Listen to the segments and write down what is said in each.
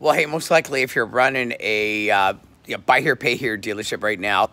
Well, hey, most likely if you're running a uh, you know, buy here, pay here dealership right now,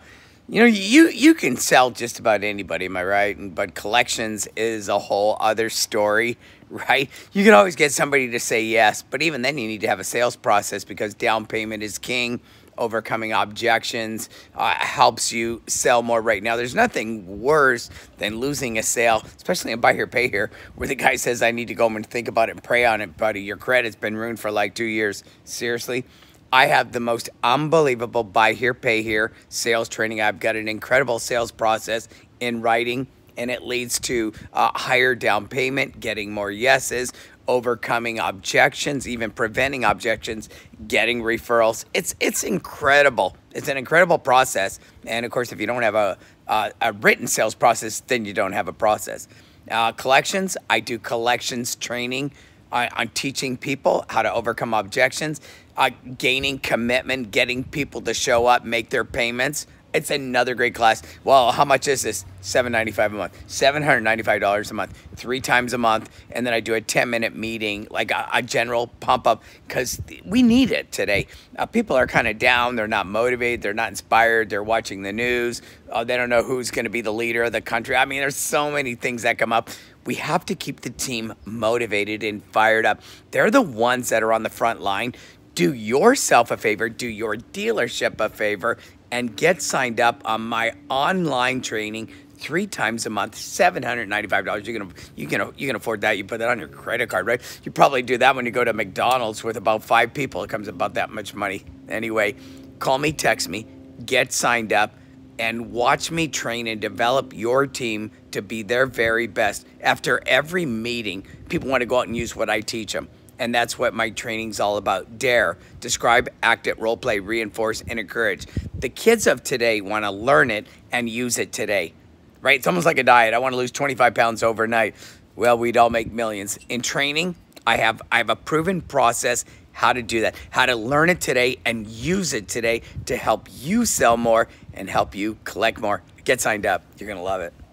you know, you you can sell just about anybody, am I right? But collections is a whole other story, right? You can always get somebody to say yes, but even then you need to have a sales process because down payment is king. Overcoming objections uh, helps you sell more right now. There's nothing worse than losing a sale, especially in buy here, pay here, where the guy says, I need to go and think about it and pray on it, buddy. Your credit's been ruined for like two years. Seriously? I have the most unbelievable buy here, pay here sales training. I've got an incredible sales process in writing, and it leads to uh, higher down payment, getting more yeses, overcoming objections, even preventing objections, getting referrals. It's it's incredible. It's an incredible process. And of course, if you don't have a a written sales process, then you don't have a process. Uh, collections, I do collections training I, on teaching people how to overcome objections, uh, gaining commitment, getting people to show up, make their payments. It's another great class. Well, how much is this? $795 a month, $795 a month, three times a month. And then I do a 10 minute meeting, like a, a general pump up, because we need it today. Uh, people are kind of down. They're not motivated. They're not inspired. They're watching the news. Uh, they don't know who's going to be the leader of the country. I mean, there's so many things that come up. We have to keep the team motivated and fired up. They're the ones that are on the front line do yourself a favor, do your dealership a favor, and get signed up on my online training three times a month, $795. You can, you, can, you can afford that. You put that on your credit card, right? You probably do that when you go to McDonald's with about five people. It comes about that much money. Anyway, call me, text me, get signed up, and watch me train and develop your team to be their very best. After every meeting, people want to go out and use what I teach them and that's what my training's all about. Dare, describe, act it, role play, reinforce, and encourage. The kids of today want to learn it and use it today, right? It's almost like a diet. I want to lose 25 pounds overnight. Well, we'd all make millions. In training, I have I have a proven process how to do that, how to learn it today and use it today to help you sell more and help you collect more. Get signed up. You're going to love it.